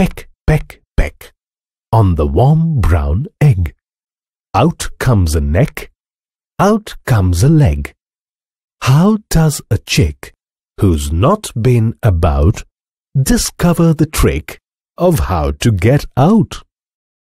peck, peck, peck on the warm brown egg. Out comes a neck, out comes a leg. How does a chick who's not been about discover the trick of how to get out?